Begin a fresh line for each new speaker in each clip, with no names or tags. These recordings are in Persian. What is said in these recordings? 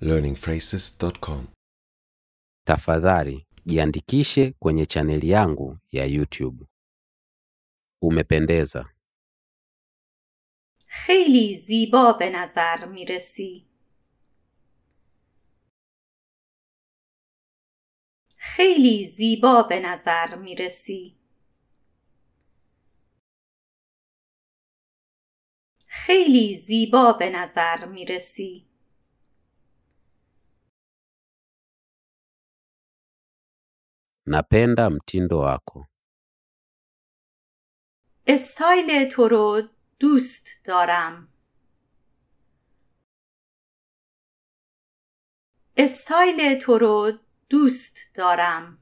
learningphrases.com. Tafadhali jiandikishe kwenye chaneli yangu ya YouTube. Umependeza.
خیلی زیبا به نظر میرسی. خیلی زیبا به نظر میرسی. خیلی زیبا به نظر میرسی.
Napenda mtindo wako.
استایل تو رو دوست دارم. استایل تو رو دوست دارم.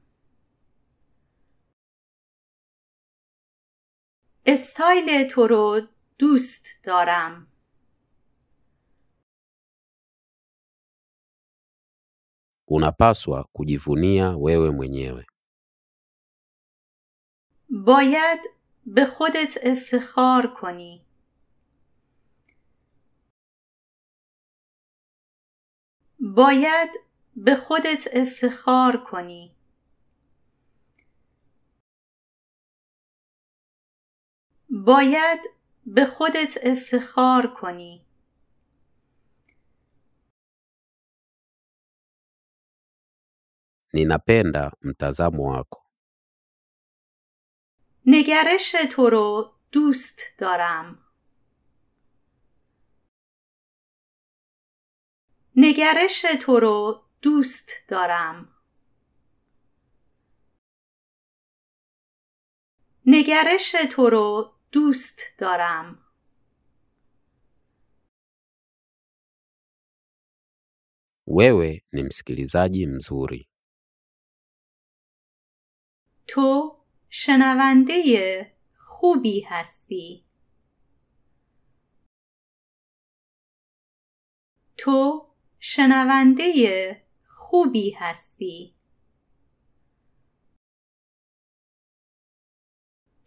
استایل تو رو دوست دارم.
Unapaswa kujivunia wewe mwenyewe.
باید به خودت افتخار کنی باید به خودت افتخار کنی باید به خودت افتخار کنی
ninapenda mtazamo
نگرش تو رو دوست دارم نگرش تو رو دوست دارم نگرش تو رو دوست دارم
wewe ni msikilizaji mzuri.
تو شنونده خوبی هستی تو شنونده خوبی هستی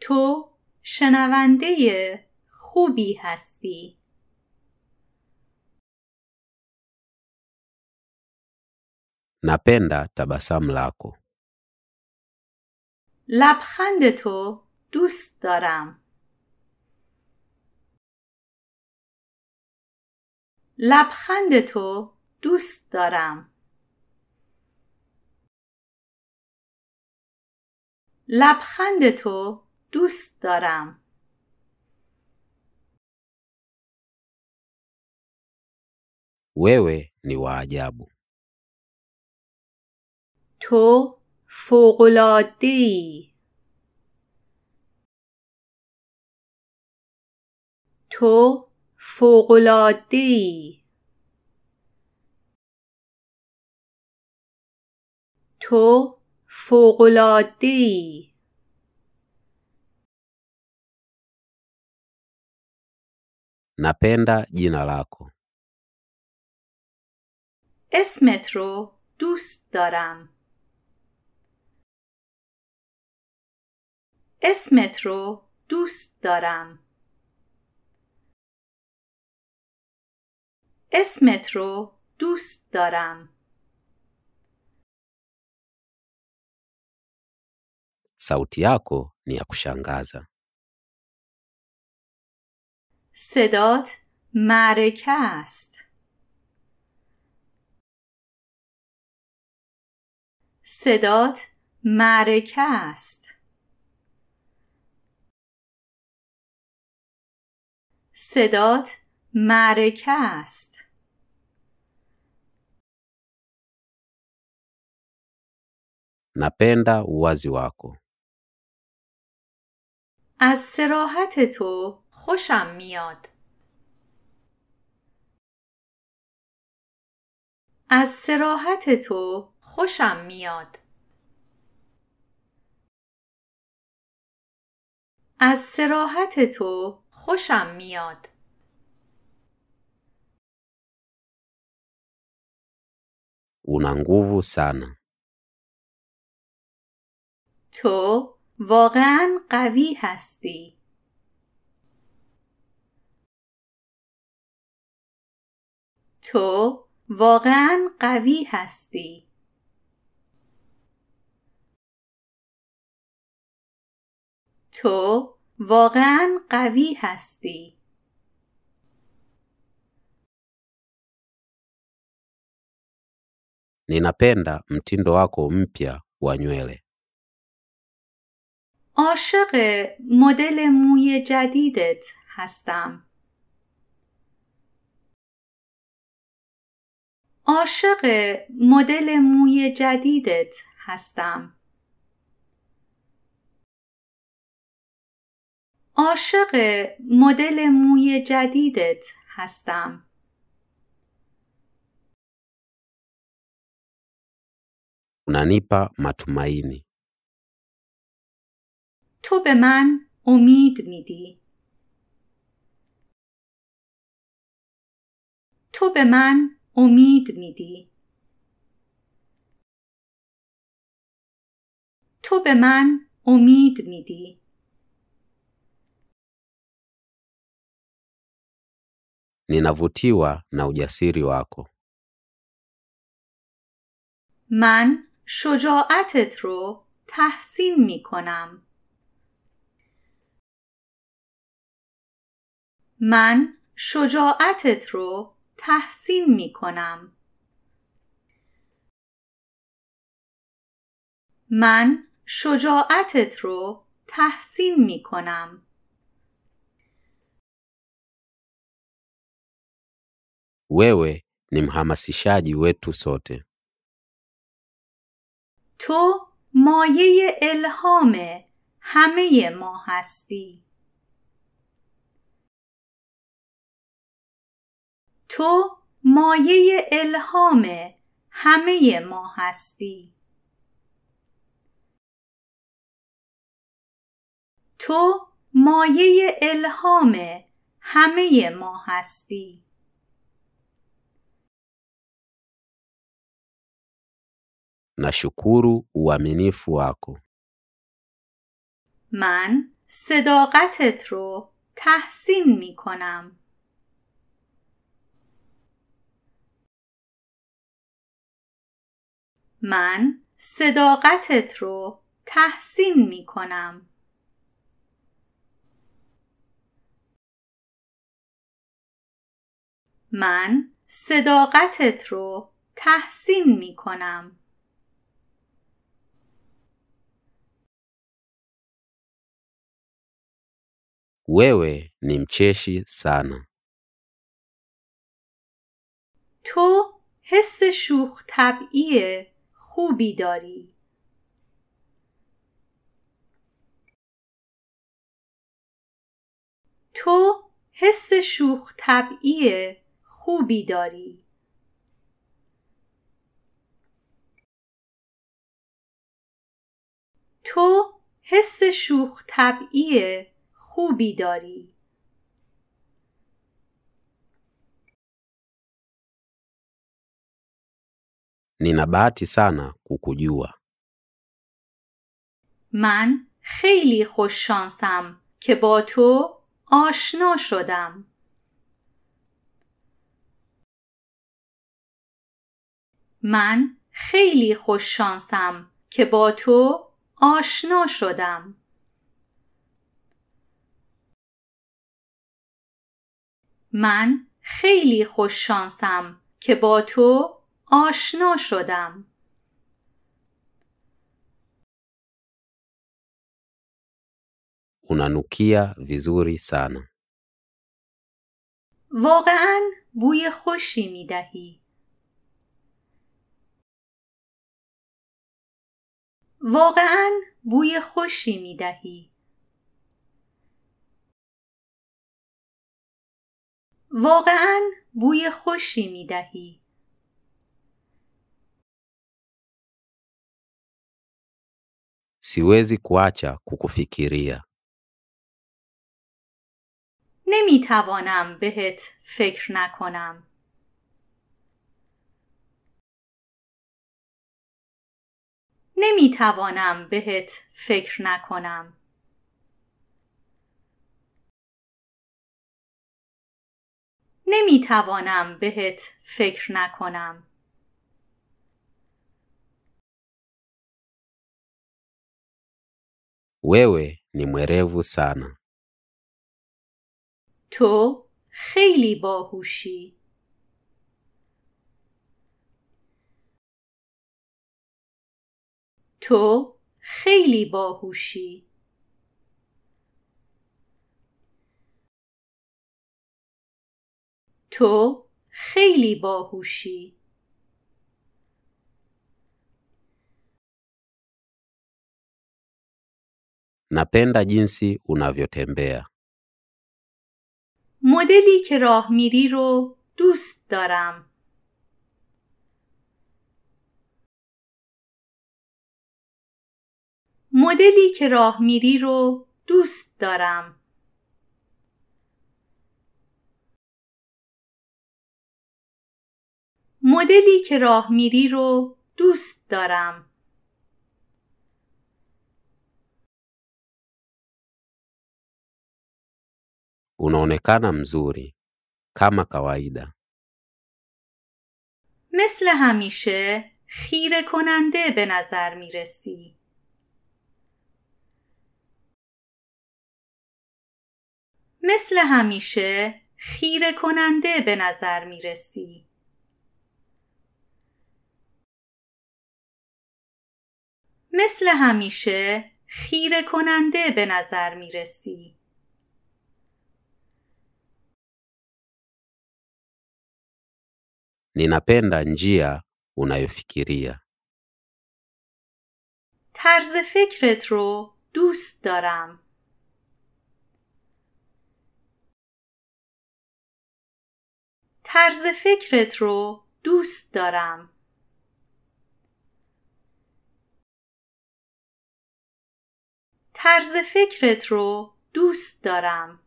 تو شنونده خوبی هستی
napenda tabasamu lako
لبخند تو دوست دارم لبخند تو دوست دارم لبخند تو دوست دارم
wewe ni wa
تو فوقلادی تو فوقلادی تو فوقلادی
نپندا جینا لاکو
اسمت رو دوست دارم. اسمت رو دوست دارم اسمت رو
دوست دارم
صوتی نیا کوشانگازا.
صدات معرکه است. صدات
معرکه
است. صدات معرکه است
نپندا
وازی واکو
از سراحت تو خوشم میاد از سراحت تو خوشم میاد از سراحت تو خوشم میاد تو واقعا قوی هستی. تو واقعا قوی هستی. تو واقعا قوی هستی.
Ninapenda mtindo wako mpya wa
عاشق مدل موی جدیدت هستم. عاشق مدل موی جدیدت هستم. عاشق مدل موی جدیدت هستم.
نانیپا
تو به من امید میدی. تو به من امید میدی.
تو به من امید میدی.
ninavutiwa na ujasiri wako.
من شجاعتت رو تحسین می کنم. من شجاعتت رو تحسین می کنم. من شجاعتت رو تحسین می کنم.
Wewe ni mhamasishaji
wetu sote.
تو مایه الهام همه ما هستی. تو مایه الهام همه ما هستی. تو مایه الهام همه ما هستی.
نشکuru uaminifu
من صداقتت رو تحسین می کنم. من صداقتت رو تحسین می کنم. من صداقتت رو تحسین می کنم.
wewe ni
mcheshi sana.
تو حس شوخ طبعی خوبی داری. تو حس شوخ طبعی خوبی داری. تو حس شوخ طبعی خوبی داری
نینا باتی سانا،
من خیلی خوش شانسم که با تو آشنا شدم. من خیلی خوش شانسم که با تو آشنا شدم. من خیلی خوش شانسم که با تو آشنا شدم.
Unanukia vizuri sana.
واقعا بوی خوشی می دهی. واقعا بوی خوشی می دهی. واقعا بوی خوشی می دهی.
Siwezi کوکو فکریا.
نمی توانم بهت فکر نکنم. نمی توانم بهت فکر نکنم. نمیتوانم بهت فکر نکنم
wewe ni mwerevu
تو خیلی باهوشی تو خیلی باهوشی تو خیلی باهوشی
Napenda jinsi unavyotembea.
مدلی که راه میری رو دوست دارم. مدلی که راه میری رو دوست دارم. مدلی که راه میری رو دوست دارم.
Unaonekana زوری kama kawaida.
مثل همیشه خیره کننده به نظر میرسی. مثل همیشه خیره کننده به نظر میرسی. مثل همیشه خیره کننده به نظر می رسی.
Ninapenda njia unayofikiria.
طرز فکرت رو دوست دارم. طرز فکرت رو دوست دارم. طرز فکرت رو دوست دارم.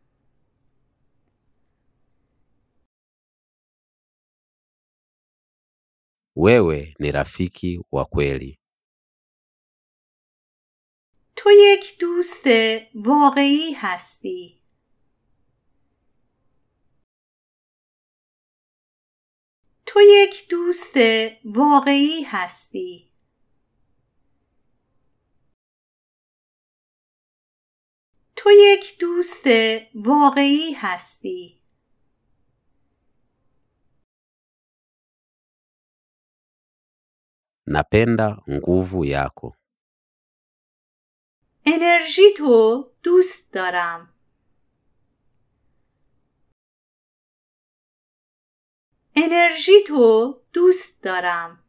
Wewe ni rafiki wa kweli.
تو یک دوست واقعی هستی. تو یک دوست واقعی هستی. تو یک دوست واقعی هستی.
Napenda nguvu
انرژی تو دوست دارم. انرژی تو دوست دارم.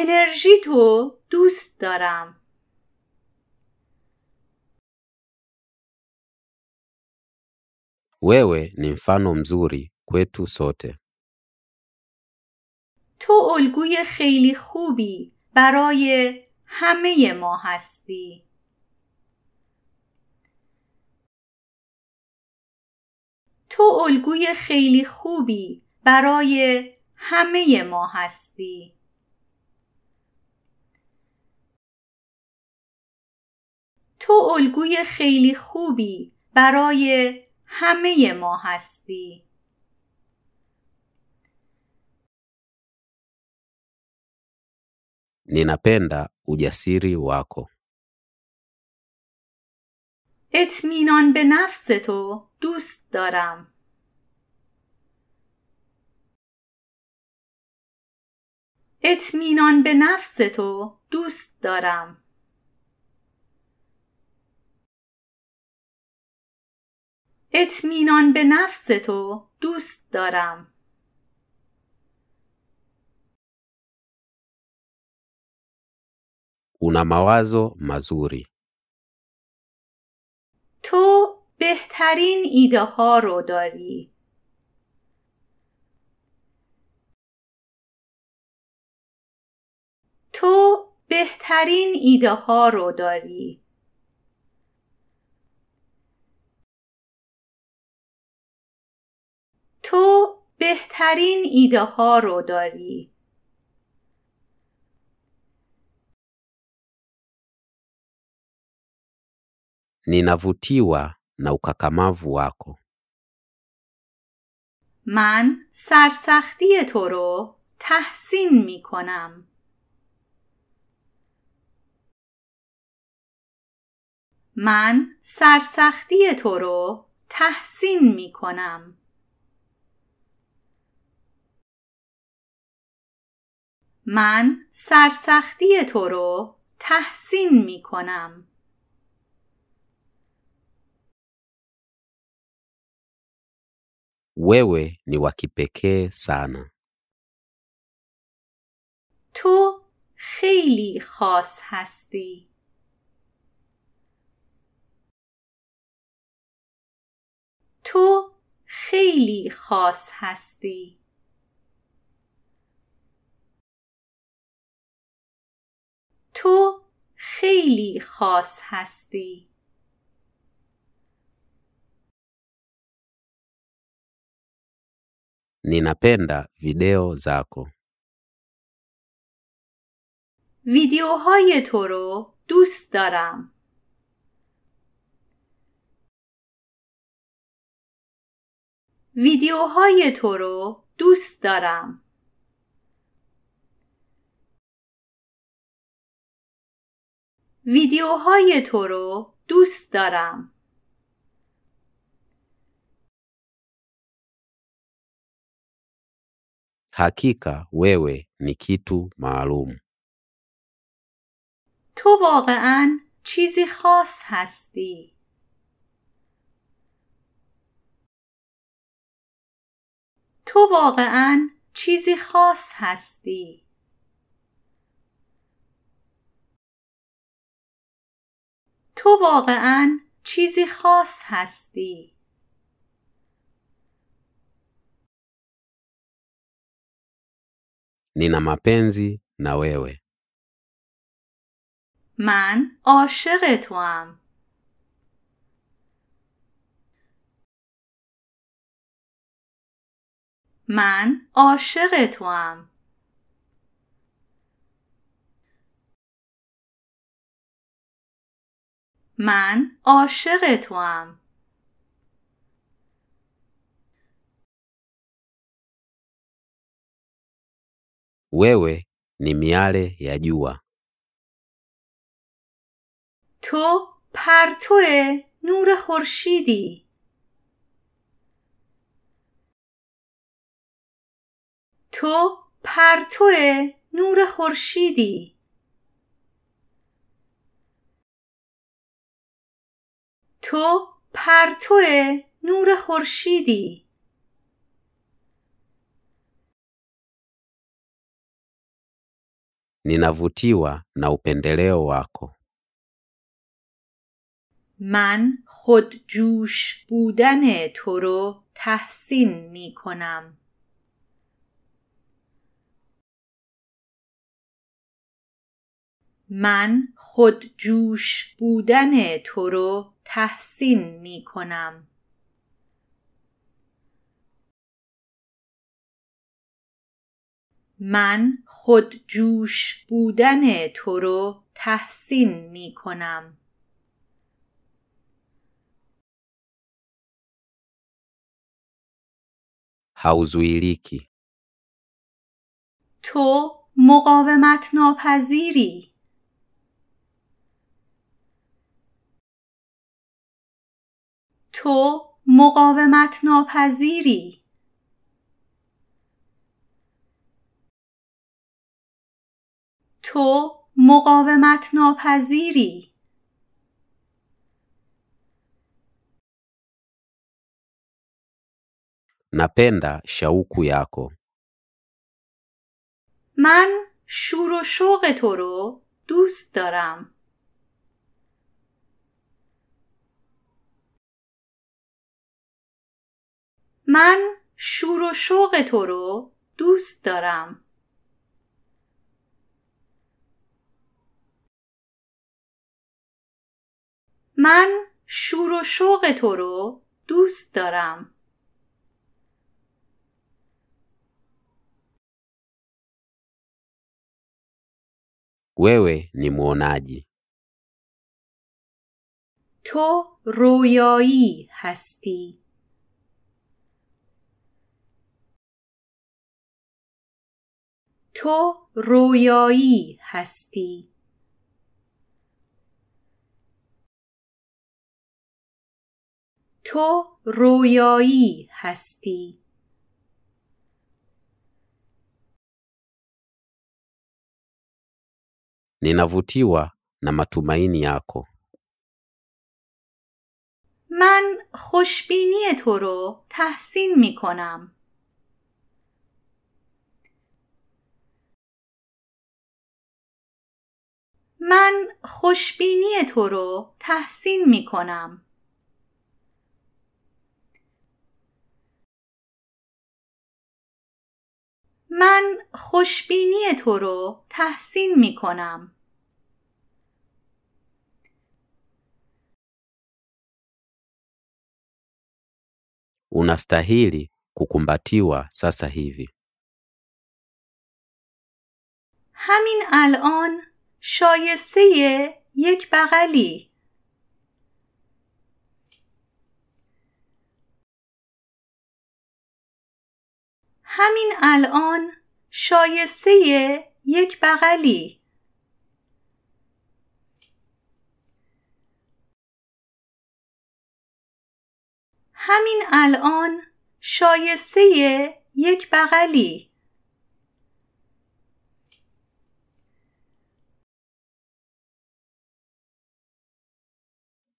انرژی تو دوست دارم.
و ni mfano
تو الگوی خیلی خوبی برای همه ما هستی. تو الگوی خیلی خوبی برای همه ما هستی. تو الگوی خیلی خوبی برای همه ما هستی.
Ninapenda ujasiri wako.
اطمینان به نفس تو دوست دارم. اطمینان به نفس تو دوست دارم. اطمینان به نفس تو دوست دارم
una mawazo مزوری.
تو بهترین ایده ها رو داری. تو بهترین ایده ها رو داری. تو بهترین ایده ها رو داری
Ninavutiwa na ukakamavu
من سرسختی تو رو تحسین می کنم. من سرسختی تو رو تحسین می کنم. من سرسختی تو رو تحسین می کنم.
Wewe ni
تو خیلی خاص هستی. تو خیلی خاص هستی. تو خیلی خاص هستی
Ninapenda video zako.
ویدیوهای تو رو دوست دارم. ویدیوهای تو رو دوست دارم. ویدیوهای تو رو دوست دارم.
حقیقه و نیکیتو معلوم
تو واقعا چیزی خاص هستی. تو واقعا چیزی خاص هستی. تو واقعا چیزی خاص هستی.
نینا mapenzi
na
من عاشق توام. من عاشق توام. من عاشق توام
wewe ni
miale
تو پرتو نور خورشیدی تو پرتو نور خورشیدی تو پرتو نور خورشیدی
ninavutiwa na upendeleo wako
من خودجوش بودن تو رو تحسین می کنم. من خودجوش بودن تو رو تحسین می کنم. من خود جوش بودن تو رو تحسین می کنم. تو مقاومت ناپذیری تو مقاومت ناپذیری تو مقاومت ناپذیری
Napenda shauku
من شور و شوق تو رو دوست دارم. من شور و شوق تو رو دوست دارم من شور و شوق تو رو دوست دارم
wewe ni mwonaji
تو رویایی هستی تو رویایی هستی تو رویایی هستی
ninavutiwa na matumaini yako
من خوشبینی تو رو تحسین می کنم. من خوشبینی تو رو تحسین می کنم. من خوشبینی تو رو تحسین می کنم.
Unastahili
kukumbatiwa sasa hivi.
همین الان شایسته یک بغلی همین الان شایسته یک بغلی همین الان شایسته یک بغلی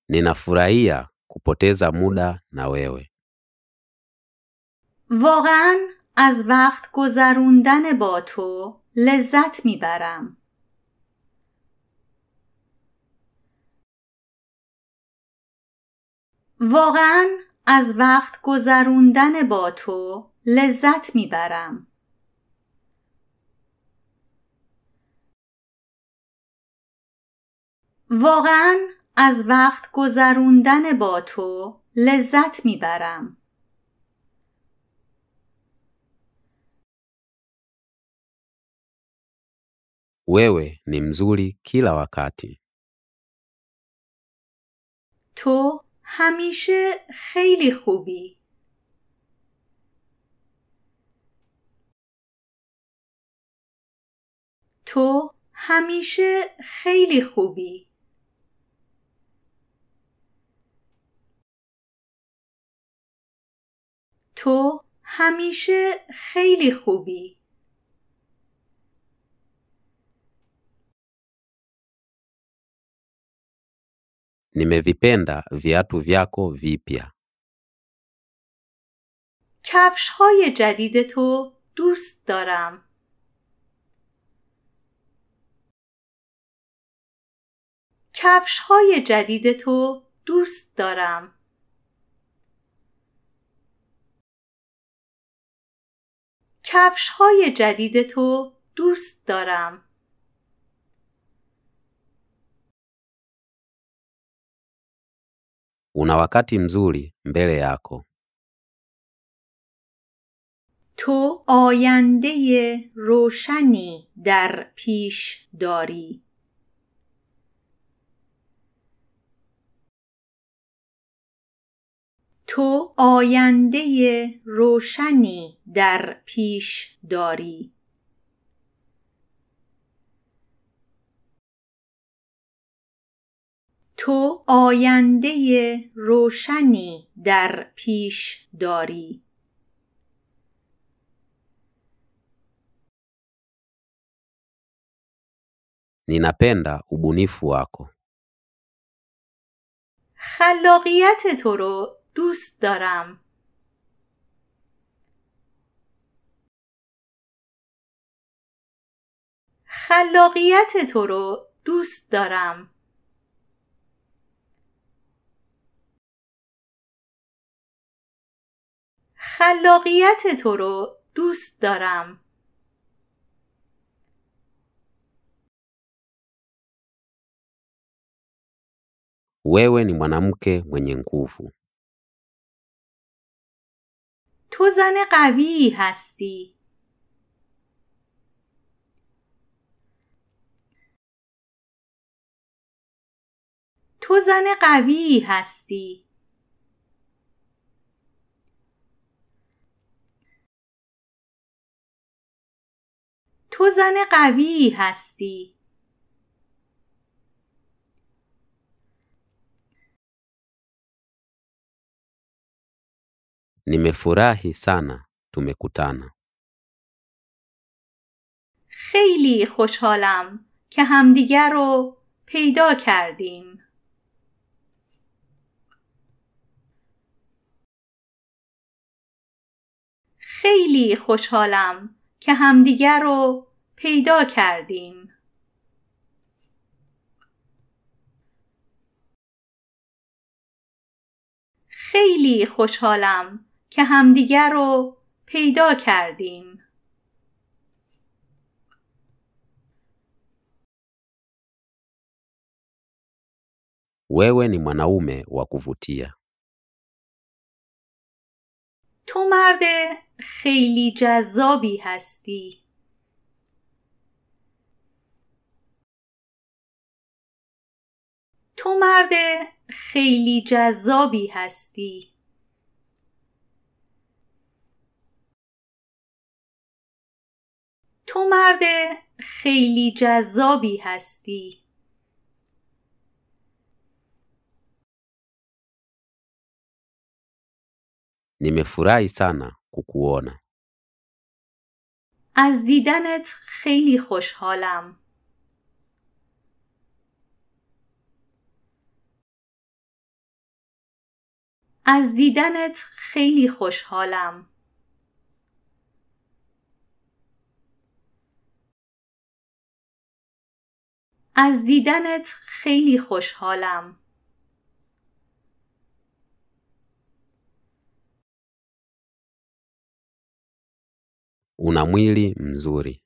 Ninafurahia kupoteza muda na wewe.
واقعا از وقت گذروندن با تو لذت میبرم. واقعا از وقت گذروندن با تو لذت میبرم. واقعا از وقت گذروندن با تو لذت میبرم.
Wewe ni mzuri kila
تو همیشه خیلی خوبی. تو همیشه خیلی خوبی. تو همیشه خیلی خوبی.
Nimevipenda viatu vyako vipya.
کفش های جدید تو دوست دارم. کفش های جدید تو دوست دارم. کفش های جدید تو دوست دارم.
Una وقتی مزوری mbele yako.
تو آینده روشنی در پیش داری. تو آینده روشنی در پیش داری تو آینده روشنی در پیش داری
ninapenda ubunifu wako
خلاقیت تو رو دوست دارم خلاقیت تو رو دوست دارم خلاقیت تو رو دوست دارم
Wewe ni
mwanamke mwenye nguvu.
تو زن قوی هستی. تو زن قوی هستی. تو زن قوی هستی.
Nimefurahi sana tumekutana.
خیلی خوشحالم که همدیگر رو پیدا کردیم. خیلی خوشحالم که همدیگر رو پیدا کردیم. خیلی خوشحالم که همدیگر رو پیدا کردیم.
Wewe ni
mwanaume wa kuvutia.
تو مرد خیلی جذابی هستی. تو مرد خیلی جذابی هستی. تو مرد خیلی جذابی هستی
Nimefurahi سانا کوکوونا
از دیدنت خیلی خوشحالم. از دیدنت خیلی خوشحالم. از دیدنت خیلی خوشحالم.
Una mwili mzuri.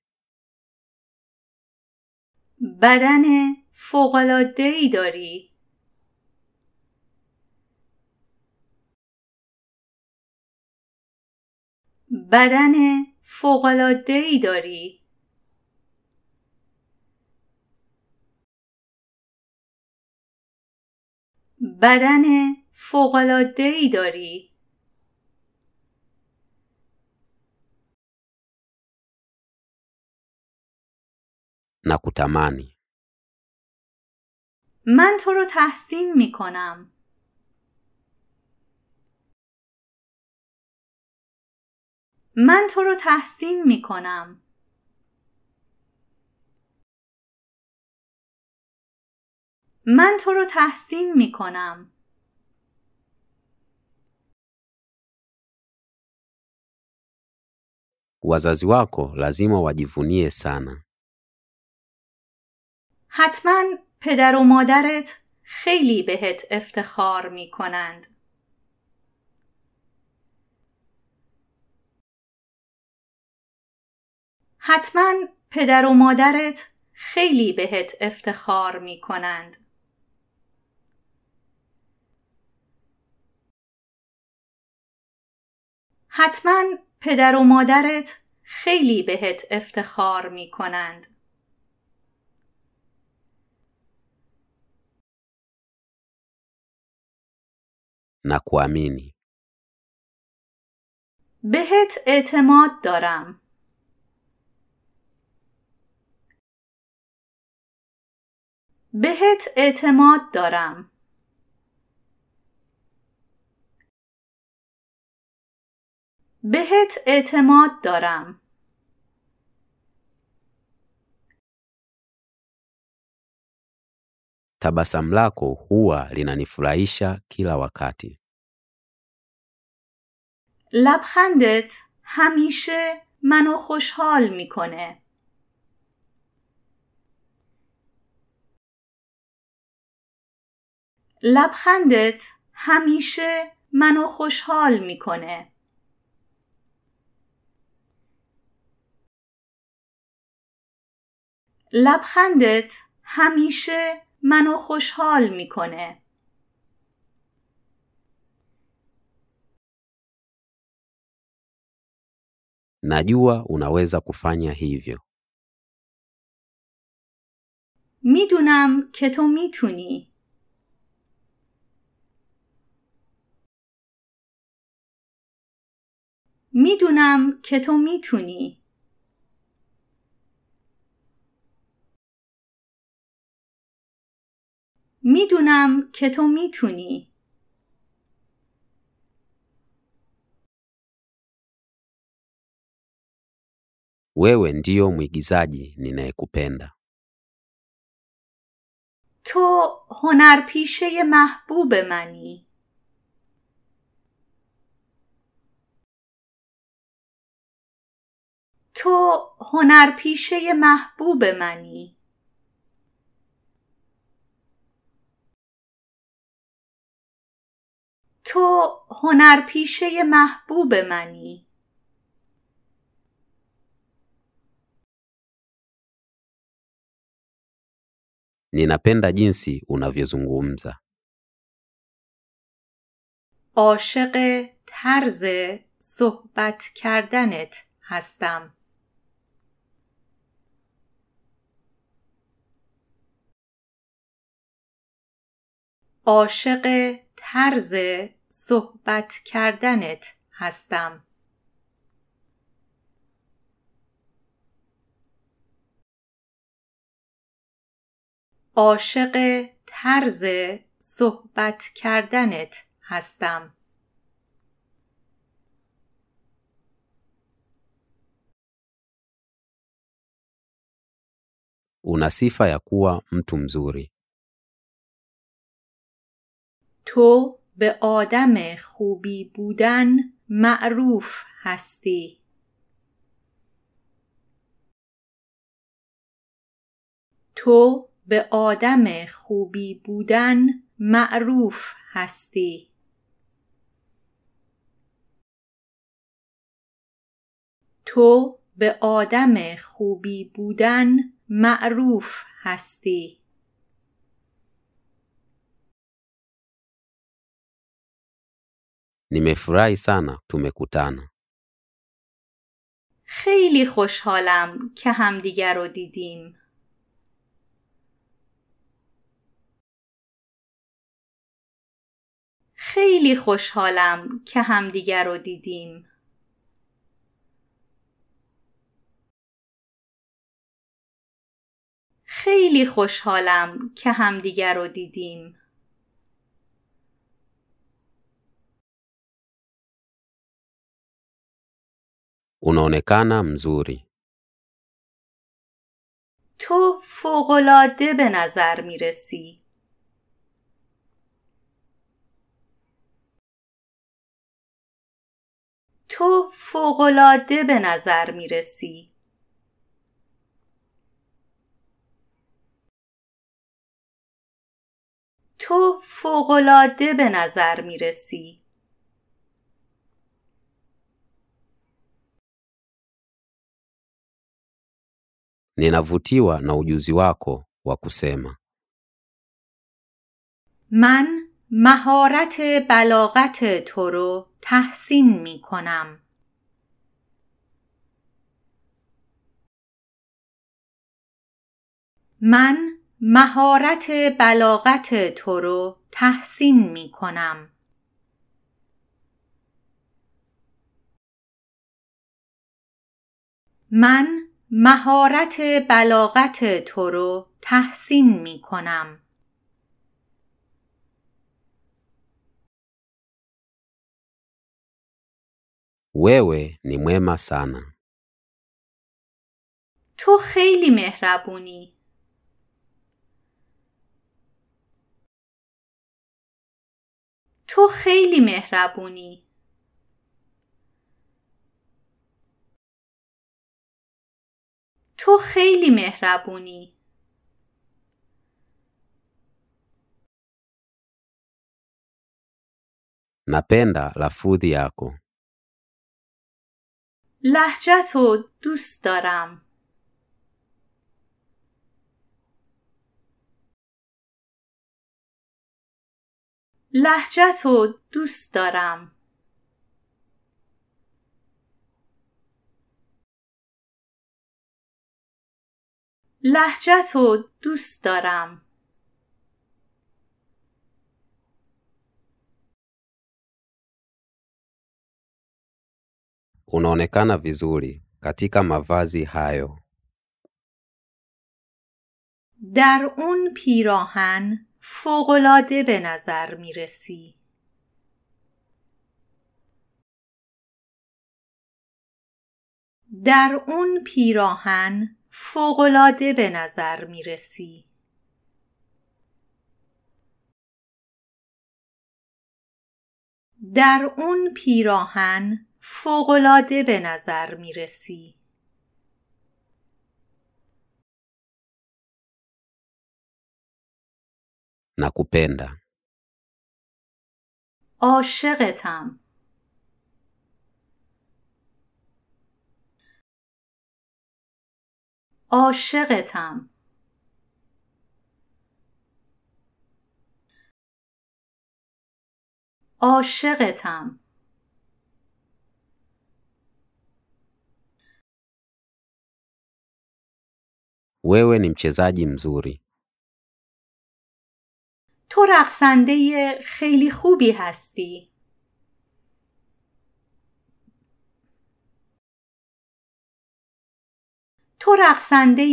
بدن فوقلاده ای داری. بدن فوقلاده ای داری. بدن فوقلاده ای داری
نکوتمانی
من تو رو تحسین می کنم من تو رو تحسین می کنم من تو رو تحسین می کنم.
Wazazi wako lazima wajivunie
حتما پدر و مادرت خیلی بهت افتخار می کنند. حتما پدر و مادرت خیلی بهت افتخار می کنند. حتما پدر و مادرت خیلی بهت افتخار می کنند. بهت اعتماد دارم. بهت اعتماد دارم. بهت اعتماد دارم.
Tabasamu هوا huwa linanifurahisha kila wakati.
لبخندت همیشه منو خوشحال میکنه. لبخندت همیشه منو خوشحال میکنه. لبخندت همیشه منو خوشحال میکنه.
Najua unaweza kufanya hivyo.
میدونم که تو میتونی. میدونم که تو میتونی. میدونم که تو میتونی
Wewe ndiyo mwigizaji ninayekupenda.
تو هنرپیشه محبوب منی. تو هنرپیشه محبوب منی. تو هنرپیشه محبوب منی
Ninapenda jinsi unavyozungumza.
عاشق طرز صحبت کردنت هستم. عاشق طرز صحبت کردنت هستم. عاشق طرز صحبت کردنت هستم.
Una sifa ya kuwa mtu mzuri.
تو به آدم خوبی بودن معروف هستی تو به آدم خوبی بودن معروف هستی تو به آدم خوبی بودن معروف هستی
nimefurahi sana tumekutana.
خیلی خوشحالم که همدیگر رو دیدیم. خیلی خوشحالم که همدیگر رو دیدیم. خیلی خوشحالم که همدیگر رو دیدیم.
unaonekana مزوری
تو فوقالعاده به نظر می رسی. تو فوقالعاده به نظر می رسی. تو فوقالعاده به نظر می
ninavutiwa na ujuzi
wako wa kusema.
من مهارت بلاغت تو رو تحسین می کنم. من مهارت بلاغت تو رو تحسین می کنم. من مهارت بلاغت تو رو تحسین می کنم.
Wewe ni mwema
تو خیلی مهربونی. تو خیلی مهربونی. تو خیلی مهربونی.
نپند لفظی yako.
لهجت و دوست دارم. لهجت و دوست دارم. لحجت و دوست دارم
Unaonekana vizuri katika mavazi hayo.
در اون پیراهن فوقالعاده به نظر رسی. در اون پیراهن فوقلاده به نظر می رسی. در اون پیراهن فوقلاده به نظر می رسی.
نکوپندا
عاشقتم عاشقتم عاشقتم
wewe ni mchezaji
mzuri
تو رقصنده خیلی خوبی هستی تو رقصنده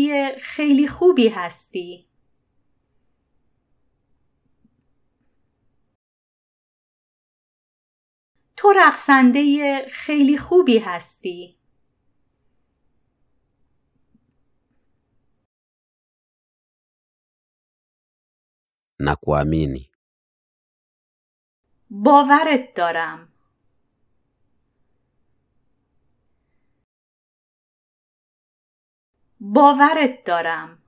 خیلی خوبی هستی. تو رقصنده خیلی خوبی هستی.
نکوامینی
باورت دارم. باورت دارم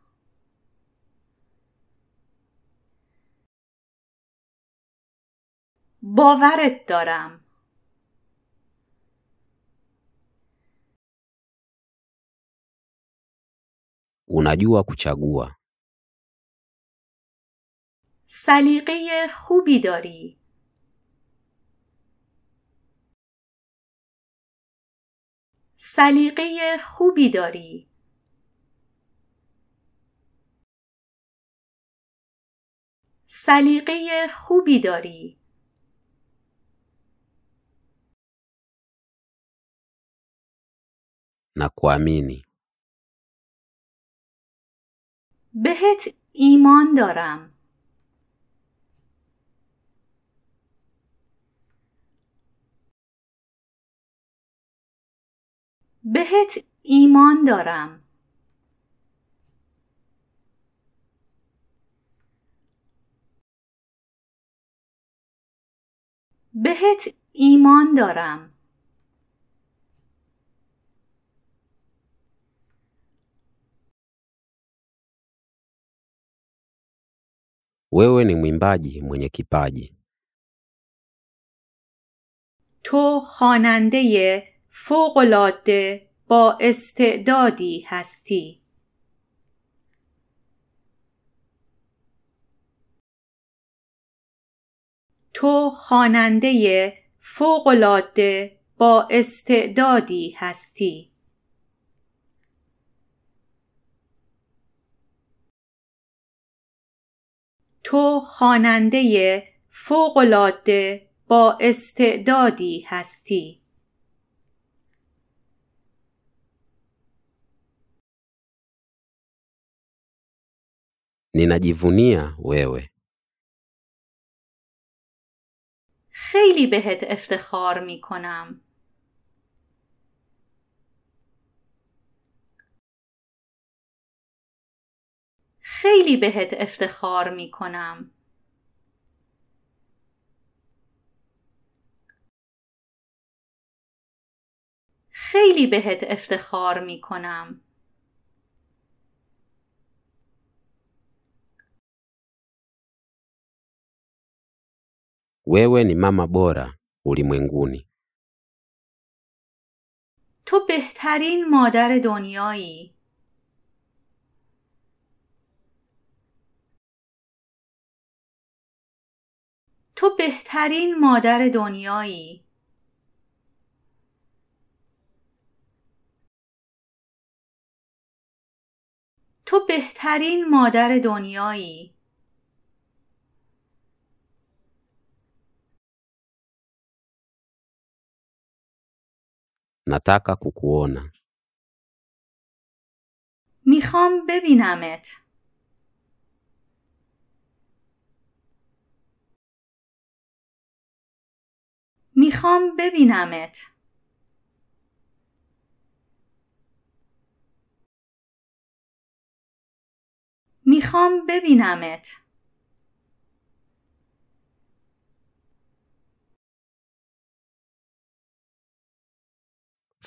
باورت دارم
unajua kuchagua
سلیقه خوبی داری
سلیقه خوبی داری سلیقه خوبی داری
نکوامینی.
بهت ایمان دارم. بهت ایمان دارم. بهت ایمان دارم
Wewe ni mwimbaji mwenye kipaji.
تو خواننده فوقالعاده با استعدادی هستی. تو خواننده فوقالعاده با استعدادی هستی تو خواننده فوقالعاده با استعدادی هستی
ninajivunia wewe
خیلی بهت افتخار می کنم. خیلی بهت افتخار می کنم. خیلی بهت افتخار می کنم.
wewe ni mama bora ulimwenguni.
تو بهترین مادر دنیایی. تو بهترین مادر دنیایی. تو بهترین مادر دنیایی. نتاکا میخوام ببینمت. میخوام ببینمت. میخوام ببینمت.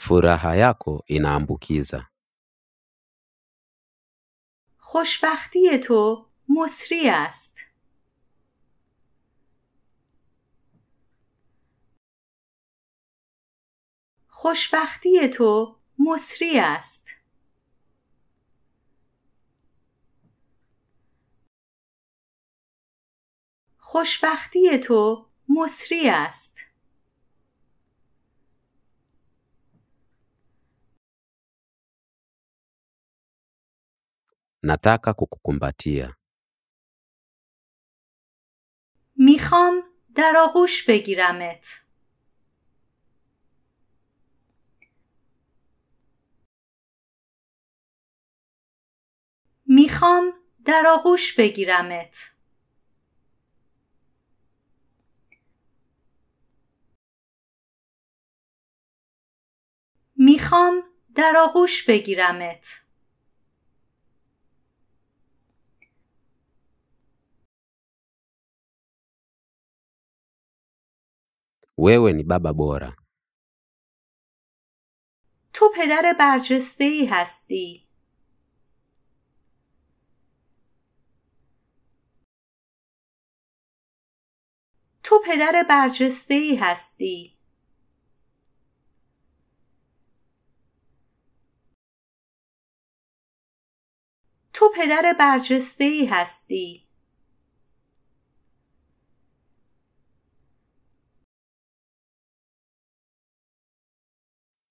Furaha
yako inaambukiza.
خوشبختی تو مصری است. خوشبختی تو مصری است. خوشبختی تو مصری است.
nataka kukukumbatia.
میخوام در آغوش بگیرمت. میخوام در آغوش بگیرمت. میخوام در آغوش بگیرمت.
wewe ni baba
تو پدر برجسته ای هستی. تو پدر برجسته ای هستی. تو پدر برجسته ای هستی.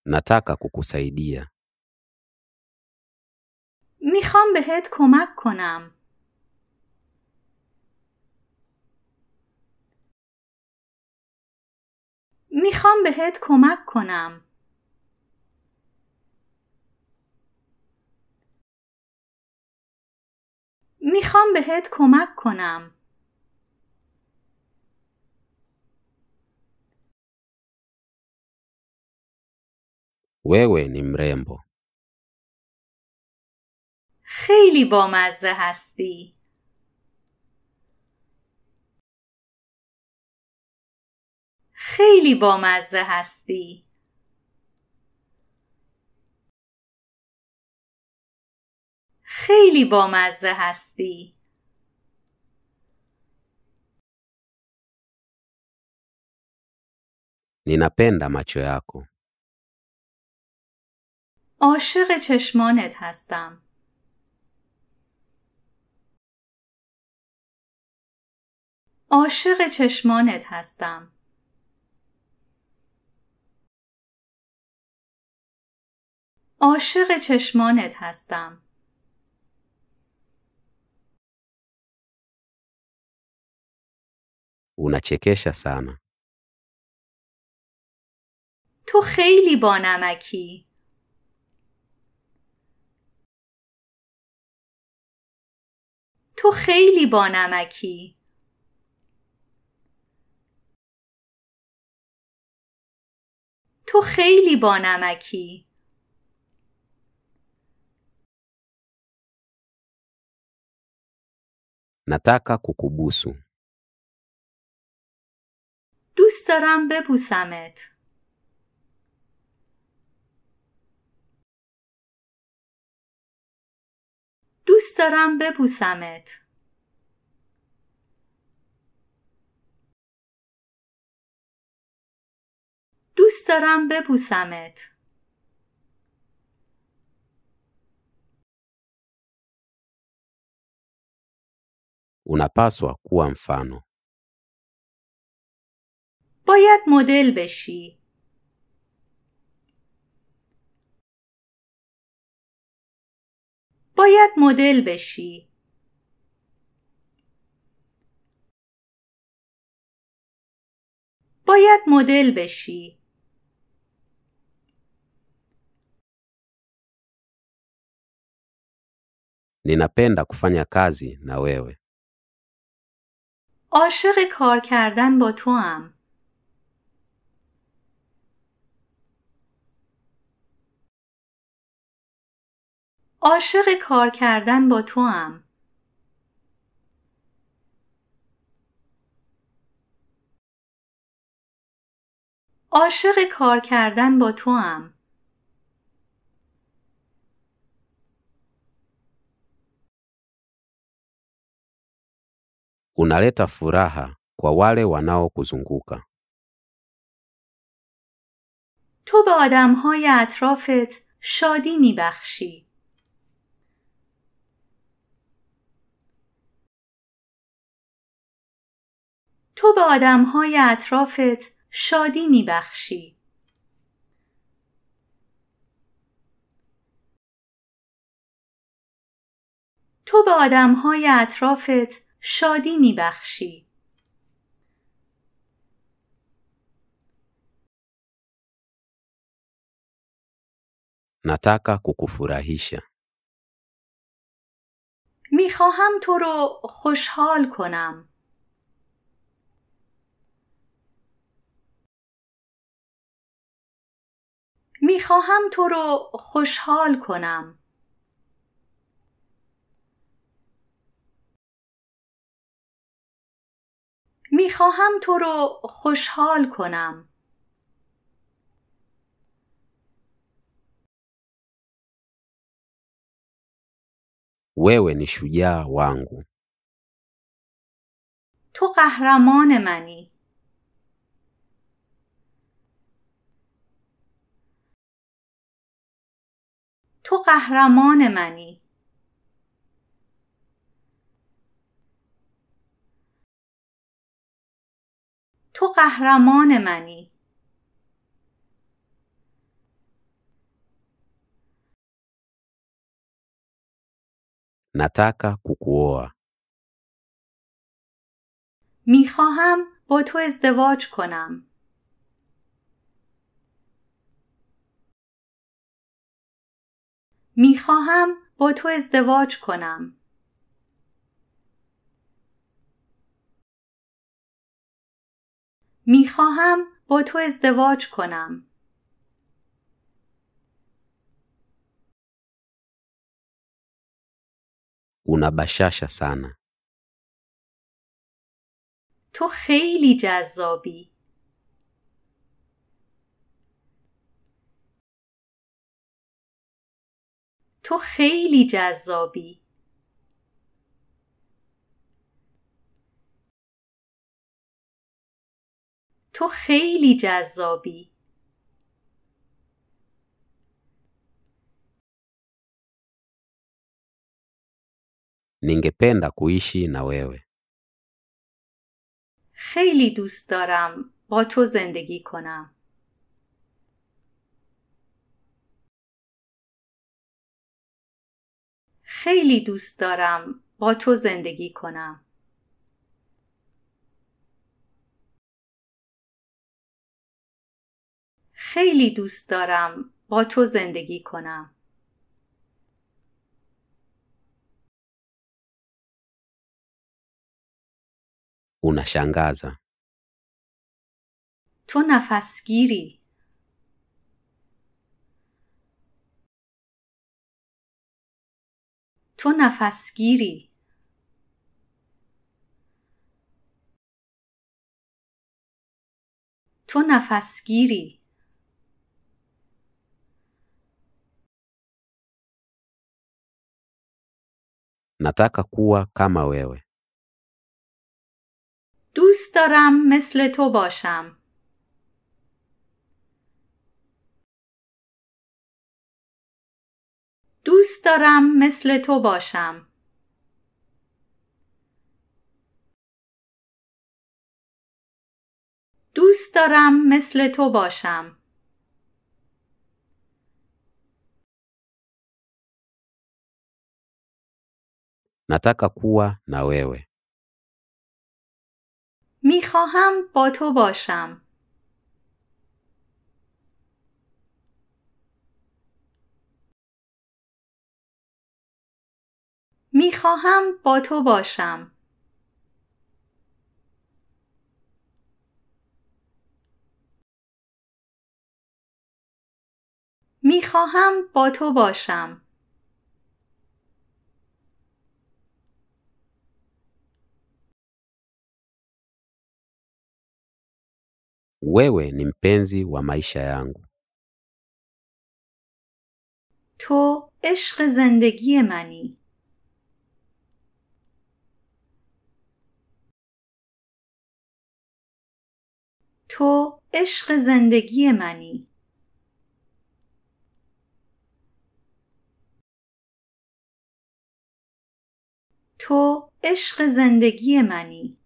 nataka
kukusaidia.
میخوام بهت کمک کنم. میخوام بهت کمک کنم. میخوام بهت کمک کنم.
wewe ni mrembo.
خیلی بامزه هستی. خیلی بامزه هستی. خیلی بامزه هستی.
Ninapenda macho yako.
عاشق چشمانت هستم عاشق چشمانت هستم عاشق چشمانت هستم
unachekesha sana.
تو خیلی بانمکی.
تو خیلی با نمکی. تو خیلی با نمکی.
نتک کوکوبوسو.
دوست دارم ببوسمت. دوست دارم ببوسمت دوست دارم ببوسمت
unapaswa kuwa mfano.
باید مدل بشی. باید مدل بشی باید مدل بشی
Ninapenda kufanya
kazi na wewe.
عاشق کار کردن با توام. عاشق کار کردن با تو هم. عاشق کار کردن با تو هم.
Unaleta furaha kwa wale wanaokuzunguka.
تو به آدمهای اطرافت شادی میبخشی. تو به های اطرافت شادی میبخشی تو به های اطرافت شادی میبخشی
نتاکا kukufurahisha.
میخواهم تو رو خوشحال کنم. میخواهم تو رو خوشحال کنم میخواهم تو رو خوشحال کنم
wewe ni shujaa wangu.
تو قهرمان منی. تو قهرمان منی تو قهرمان منی
نتاکا
کوکووا میخواهم با تو ازدواج کنم. میخواهم با تو ازدواج کنم. میخواهم با تو ازدواج کنم.
اونا بشاشا سانا.
تو خیلی جذابی. تو خیلی جذابی تو خیلی جذابی
ningependa کویشی na
خیلی دوست دارم با تو زندگی کنم. خیلی دوست دارم با تو زندگی کنم. خیلی دوست دارم با تو زندگی کنم.
Unashangaza.
تو نفسگیری. تو نفسگیری تو نفسگیری
nataka
kuwa
دوست دارم مثل تو باشم دوست دارم مثل تو باشم. دوست دارم مثل تو باشم.
Nataka
kuwa na wewe.
میخواهم با تو باشم. میخواهم با تو باشم میخواهم با تو باشم
wewe ni mpenzi wa maisha yangu
تو عشق زندگی منی تو عشق زندگی منی تو عشق زندگی منی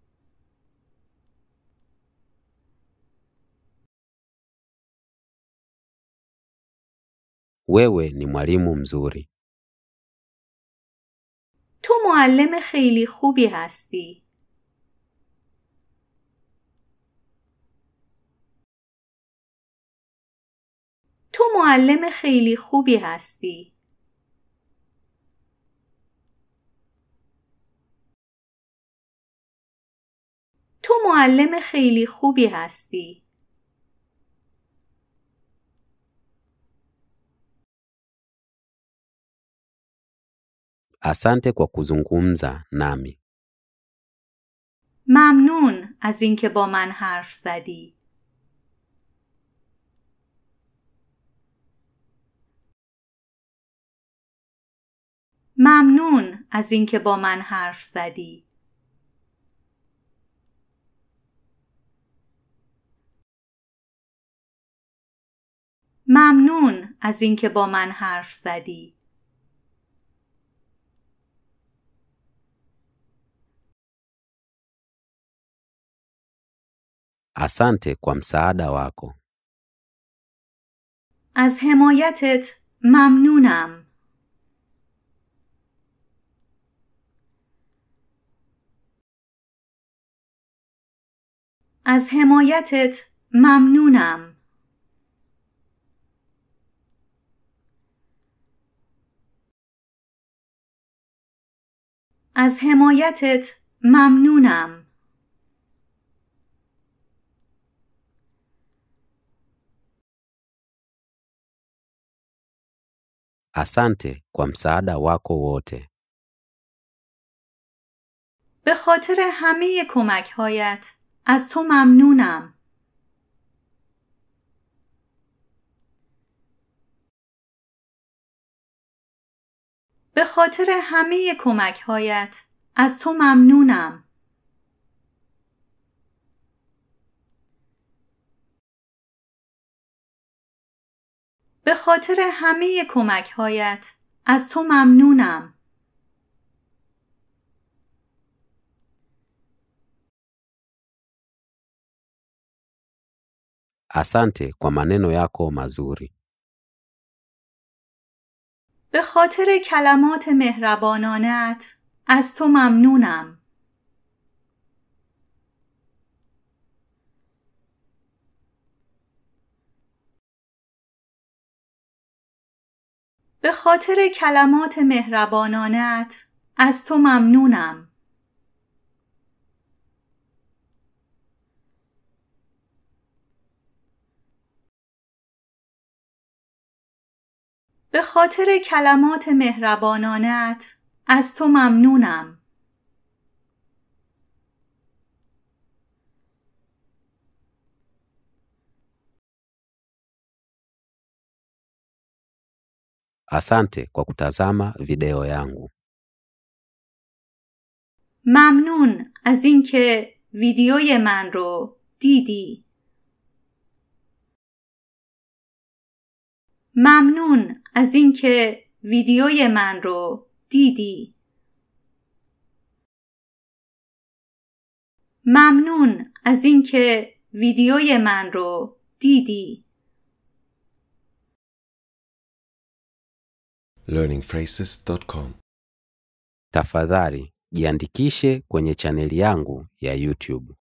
wewe ni mwalimu mzuri.
تو معلم خیلی خوبی هستی. تو معلم خیلی خوبی هستی. تو معلم خیلی خوبی هستی.
Asante kwa kuzungumza nami.
ممنون از اینکه با من حرف زدی. ممنون از اینکه با من حرف زدی. ممنون از اینکه با من حرف زدی.
Asante kwa msaada wako.
از حمایتت ممنونم. از حمایتت ممنونم. از حمایتت ممنونم.
Asante kwa msaada wako
به خاطر همه کمک هایت از تو ممنونم. به خاطر همه کمک هایت از تو ممنونم. به خاطر همه کمک هایت از تو ممنونم. Asante به خاطر کلمات مهربانانت از تو ممنونم. به خاطر کلمات مهربانانت از تو ممنونم. به خاطر کلمات مهربانانت از تو ممنونم.
Asante kwa kutazama video yangu.
ممنون از اینکه ویدیوی من رو دیدی. ممنون از اینکه ویدیوی من رو دیدی. ممنون از اینکه ویدیوی من رو دیدی.
learningphrases.com Tafadhali jiandikishe kwenye chaneli yangu ya